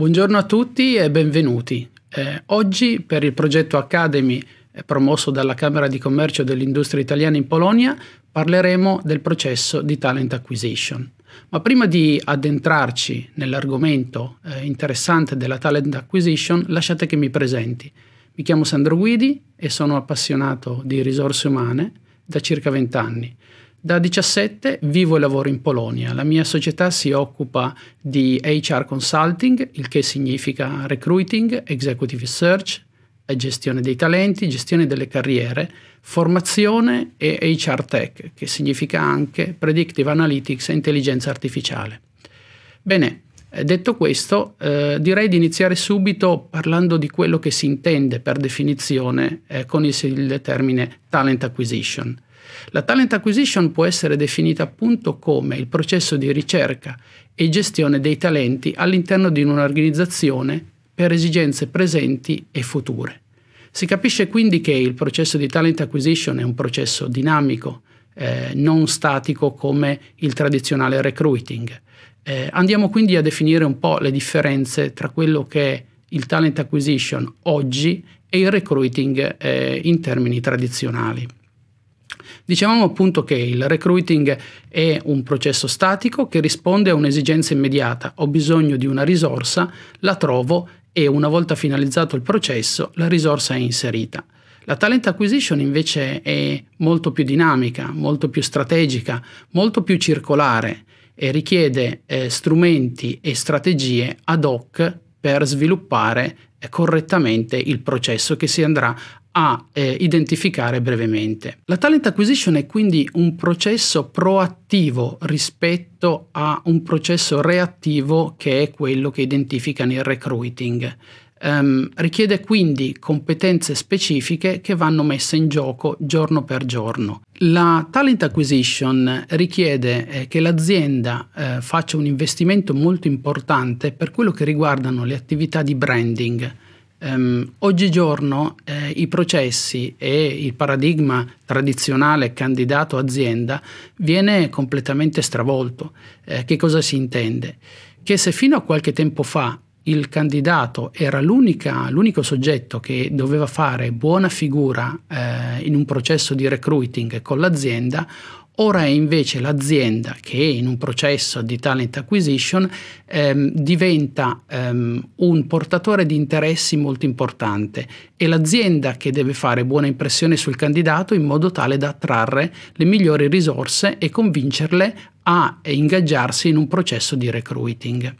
Buongiorno a tutti e benvenuti. Eh, oggi per il progetto Academy eh, promosso dalla Camera di Commercio dell'Industria Italiana in Polonia parleremo del processo di talent acquisition. Ma prima di addentrarci nell'argomento eh, interessante della talent acquisition, lasciate che mi presenti. Mi chiamo Sandro Guidi e sono appassionato di risorse umane da circa 20 anni. Da 17 vivo e lavoro in Polonia. La mia società si occupa di HR consulting, il che significa recruiting, executive search, gestione dei talenti, gestione delle carriere, formazione e HR tech, che significa anche predictive analytics e intelligenza artificiale. Bene, eh, detto questo, eh, direi di iniziare subito parlando di quello che si intende per definizione eh, con il, il termine talent acquisition. La talent acquisition può essere definita appunto come il processo di ricerca e gestione dei talenti all'interno di un'organizzazione per esigenze presenti e future. Si capisce quindi che il processo di talent acquisition è un processo dinamico, eh, non statico come il tradizionale recruiting. Eh, andiamo quindi a definire un po' le differenze tra quello che è il talent acquisition oggi e il recruiting eh, in termini tradizionali. Dicevamo appunto che il recruiting è un processo statico che risponde a un'esigenza immediata, ho bisogno di una risorsa, la trovo e una volta finalizzato il processo la risorsa è inserita. La talent acquisition invece è molto più dinamica, molto più strategica, molto più circolare e richiede eh, strumenti e strategie ad hoc per sviluppare eh, correttamente il processo che si andrà a eh, identificare brevemente. La talent acquisition è quindi un processo proattivo rispetto a un processo reattivo che è quello che identifica nel recruiting. Um, richiede quindi competenze specifiche che vanno messe in gioco giorno per giorno. La talent acquisition richiede eh, che l'azienda eh, faccia un investimento molto importante per quello che riguardano le attività di branding Um, oggigiorno eh, i processi e il paradigma tradizionale candidato azienda viene completamente stravolto. Eh, che cosa si intende? Che se fino a qualche tempo fa il candidato era l'unico soggetto che doveva fare buona figura eh, in un processo di recruiting con l'azienda, Ora è invece l'azienda che in un processo di talent acquisition ehm, diventa ehm, un portatore di interessi molto importante. È l'azienda che deve fare buona impressione sul candidato in modo tale da attrarre le migliori risorse e convincerle a ingaggiarsi in un processo di recruiting.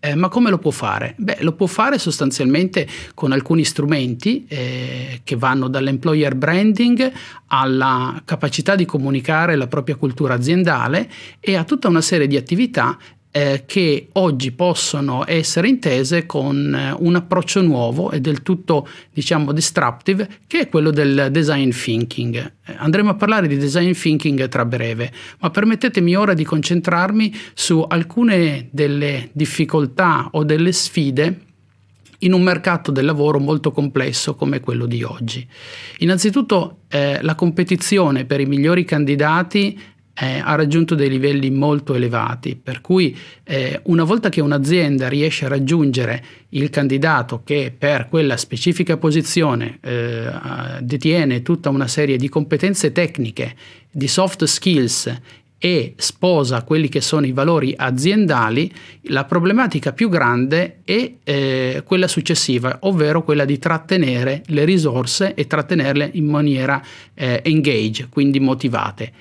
Eh, ma come lo può fare? Beh, lo può fare sostanzialmente con alcuni strumenti eh, che vanno dall'employer branding alla capacità di comunicare la propria cultura aziendale e a tutta una serie di attività eh, che oggi possono essere intese con eh, un approccio nuovo e del tutto diciamo disruptive che è quello del design thinking. Eh, andremo a parlare di design thinking tra breve, ma permettetemi ora di concentrarmi su alcune delle difficoltà o delle sfide in un mercato del lavoro molto complesso come quello di oggi. Innanzitutto eh, la competizione per i migliori candidati eh, ha raggiunto dei livelli molto elevati, per cui eh, una volta che un'azienda riesce a raggiungere il candidato che per quella specifica posizione eh, detiene tutta una serie di competenze tecniche, di soft skills e sposa quelli che sono i valori aziendali, la problematica più grande è eh, quella successiva, ovvero quella di trattenere le risorse e trattenerle in maniera eh, engage, quindi motivate.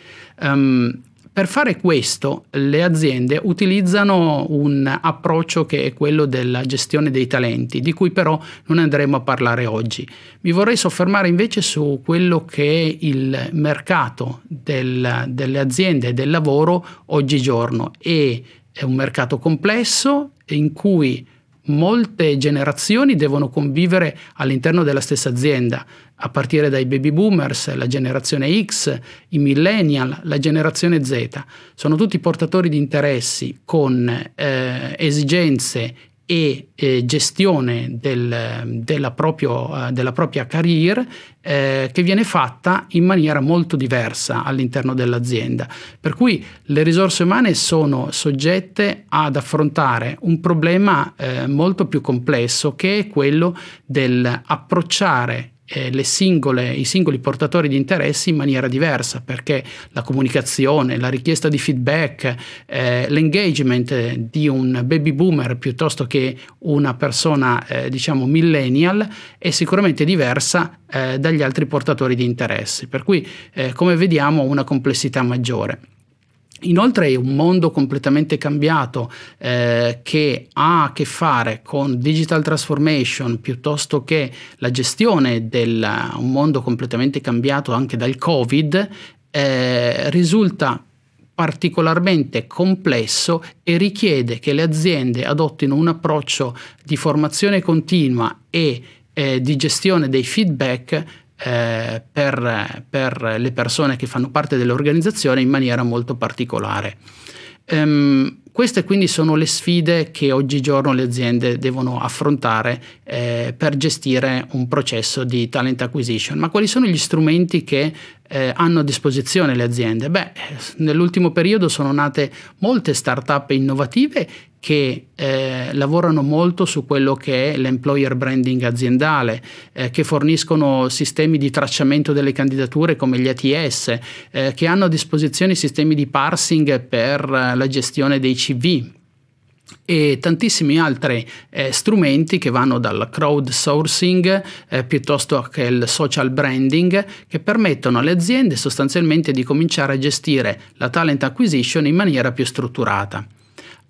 Um, per fare questo le aziende utilizzano un approccio che è quello della gestione dei talenti, di cui però non andremo a parlare oggi. Mi vorrei soffermare invece su quello che è il mercato del, delle aziende e del lavoro oggigiorno. E è un mercato complesso in cui molte generazioni devono convivere all'interno della stessa azienda, a partire dai baby boomers, la generazione X, i millennial, la generazione Z. Sono tutti portatori di interessi con eh, esigenze e eh, gestione del, della, proprio, eh, della, propria career eh, che viene fatta in maniera molto diversa all'interno dell'azienda. Per cui le risorse umane sono soggette ad affrontare un problema eh, molto più complesso che è quello dell'approcciare eh, singole, i singoli portatori di interessi in maniera diversa, perché la comunicazione, la richiesta di feedback, eh, l'engagement di un baby boomer piuttosto che una persona, eh, diciamo, millennial è sicuramente diversa eh, dagli altri portatori di interessi, per cui eh, come vediamo una complessità maggiore. Inoltre è un mondo completamente cambiato eh, che ha a che fare con digital transformation piuttosto che la gestione del un mondo completamente cambiato anche dal Covid, eh, risulta particolarmente complesso e richiede che le aziende adottino un approccio di formazione continua e eh, di gestione dei feedback eh, per, per, le persone che fanno parte dell'organizzazione in maniera molto particolare. Ehm, queste quindi sono le sfide che oggigiorno le aziende devono affrontare eh, per gestire un processo di talent acquisition. Ma quali sono gli strumenti che eh, hanno a disposizione le aziende? Beh, nell'ultimo periodo sono nate molte start-up innovative che eh, lavorano molto su quello che è l'employer branding aziendale, eh, che forniscono sistemi di tracciamento delle candidature come gli ATS, eh, che hanno a disposizione sistemi di parsing per eh, la gestione dei CV, e tantissimi altri eh, strumenti che vanno dal crowdsourcing eh, piuttosto che il social branding che permettono alle aziende sostanzialmente di cominciare a gestire la talent acquisition in maniera più strutturata.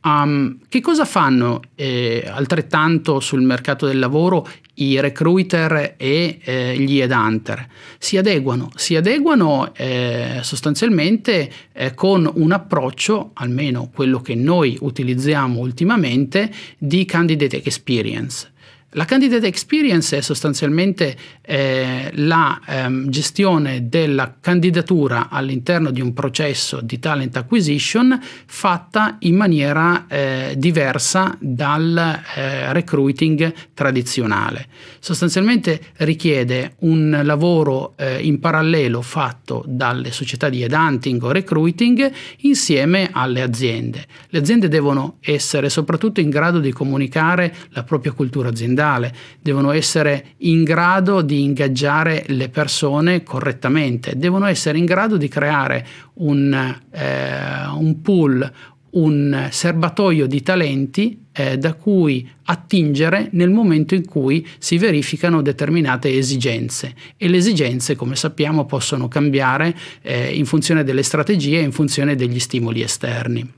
Um, che cosa fanno eh, altrettanto sul mercato del lavoro i recruiter e eh, gli headhunter? Si adeguano, si adeguano eh, sostanzialmente eh, con un approccio, almeno quello che noi utilizziamo ultimamente, di candidate experience. La candidate experience è sostanzialmente eh, la ehm, gestione della candidatura all'interno di un processo di talent acquisition fatta in maniera eh, diversa dal eh, recruiting tradizionale. Sostanzialmente richiede un lavoro eh, in parallelo fatto dalle società di headhunting o recruiting insieme alle aziende. Le aziende devono essere soprattutto in grado di comunicare la propria cultura aziendale aziendale, devono essere in grado di ingaggiare le persone correttamente, devono essere in grado di creare un, eh, un pool, un serbatoio di talenti eh, da cui attingere nel momento in cui si verificano determinate esigenze e le esigenze come sappiamo possono cambiare eh, in funzione delle strategie e in funzione degli stimoli esterni.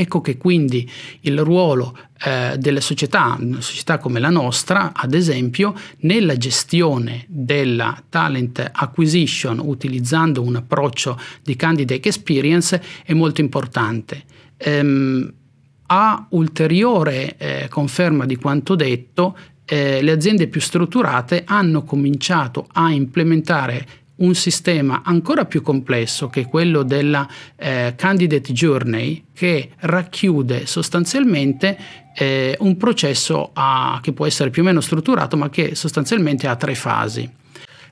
Ecco che quindi il ruolo eh, delle società, una società come la nostra, ad esempio, nella gestione della talent acquisition utilizzando un approccio di candidate experience è molto importante. Ehm, a ulteriore eh, conferma di quanto detto, eh, le aziende più strutturate hanno cominciato a implementare un sistema ancora più complesso che quello della eh, candidate journey che racchiude sostanzialmente eh, un processo a, che può essere più o meno strutturato ma che sostanzialmente ha tre fasi.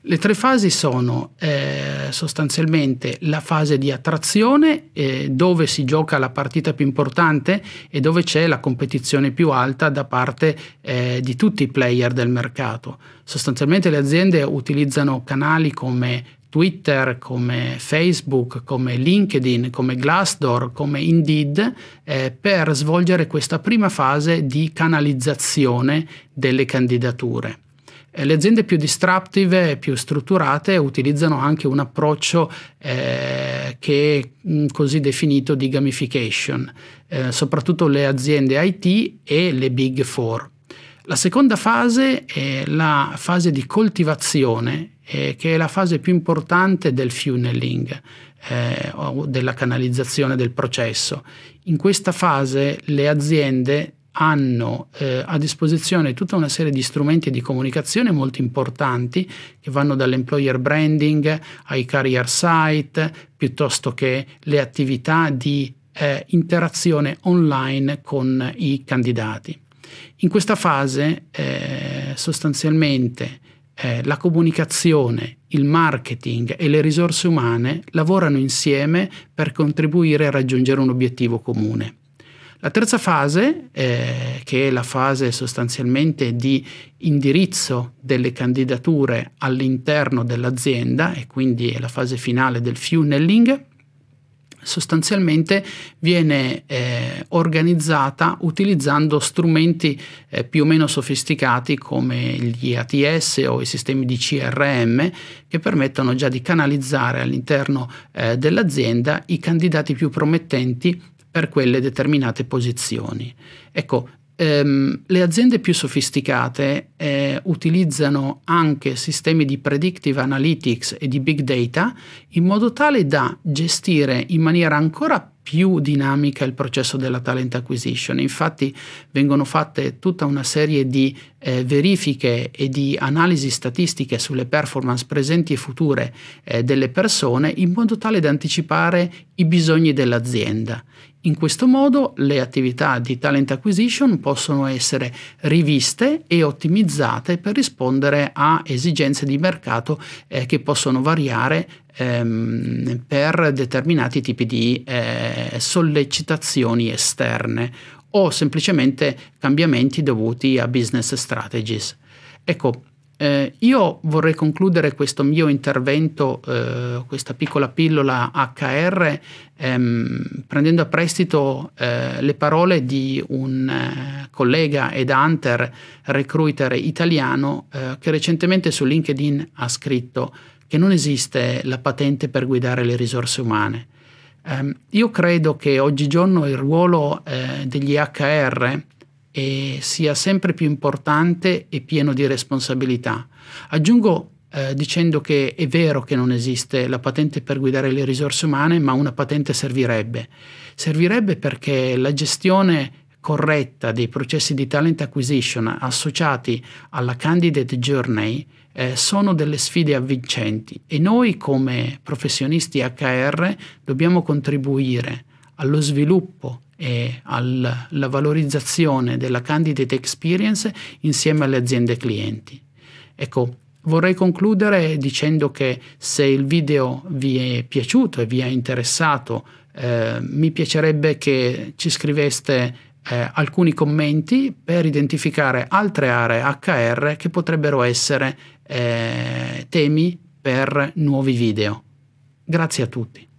Le tre fasi sono eh, sostanzialmente la fase di attrazione, eh, dove si gioca la partita più importante e dove c'è la competizione più alta da parte eh, di tutti i player del mercato. Sostanzialmente le aziende utilizzano canali come Twitter, come Facebook, come LinkedIn, come Glassdoor, come Indeed, eh, per svolgere questa prima fase di canalizzazione delle candidature. Eh, le aziende più disruptive, più strutturate, utilizzano anche un approccio eh, che è mm, così definito di gamification, eh, soprattutto le aziende IT e le big four. La seconda fase è la fase di coltivazione, eh, che è la fase più importante del funneling, eh, o della canalizzazione del processo. In questa fase le aziende hanno eh, a disposizione tutta una serie di strumenti di comunicazione molto importanti che vanno dall'employer branding ai career site, piuttosto che le attività di eh, interazione online con i candidati. In questa fase eh, sostanzialmente eh, la comunicazione, il marketing e le risorse umane lavorano insieme per contribuire a raggiungere un obiettivo comune. La terza fase, eh, che è la fase sostanzialmente di indirizzo delle candidature all'interno dell'azienda e quindi è la fase finale del funneling, sostanzialmente viene eh, organizzata utilizzando strumenti eh, più o meno sofisticati come gli ATS o i sistemi di CRM che permettono già di canalizzare all'interno eh, dell'azienda i candidati più promettenti per quelle determinate posizioni. Ecco, ehm, le aziende più sofisticate eh, utilizzano anche sistemi di predictive analytics e di big data in modo tale da gestire in maniera ancora più più dinamica il processo della talent acquisition. Infatti vengono fatte tutta una serie di eh, verifiche e di analisi statistiche sulle performance presenti e future eh, delle persone in modo tale da anticipare i bisogni dell'azienda. In questo modo le attività di talent acquisition possono essere riviste e ottimizzate per rispondere a esigenze di mercato eh, che possono variare ehm, per determinati tipi di eh, sollecitazioni esterne o semplicemente cambiamenti dovuti a business strategies. Ecco, eh, io vorrei concludere questo mio intervento, eh, questa piccola pillola HR, ehm, prendendo a prestito eh, le parole di un eh, collega ed hunter recruiter italiano eh, che recentemente su LinkedIn ha scritto che non esiste la patente per guidare le risorse umane. Eh, io credo che oggigiorno il ruolo eh, degli HR eh, sia sempre più importante e pieno di responsabilità. Aggiungo eh, dicendo che è vero che non esiste la patente per guidare le risorse umane, ma una patente servirebbe. Servirebbe perché la gestione corretta dei processi di talent acquisition associati alla candidate journey eh, sono delle sfide avvincenti e noi come professionisti HR dobbiamo contribuire allo sviluppo e alla valorizzazione della candidate experience insieme alle aziende clienti. Ecco, vorrei concludere dicendo che se il video vi è piaciuto e vi ha interessato, eh, mi piacerebbe che ci scriveste eh, alcuni commenti per identificare altre aree HR che potrebbero essere eh, temi per nuovi video. Grazie a tutti.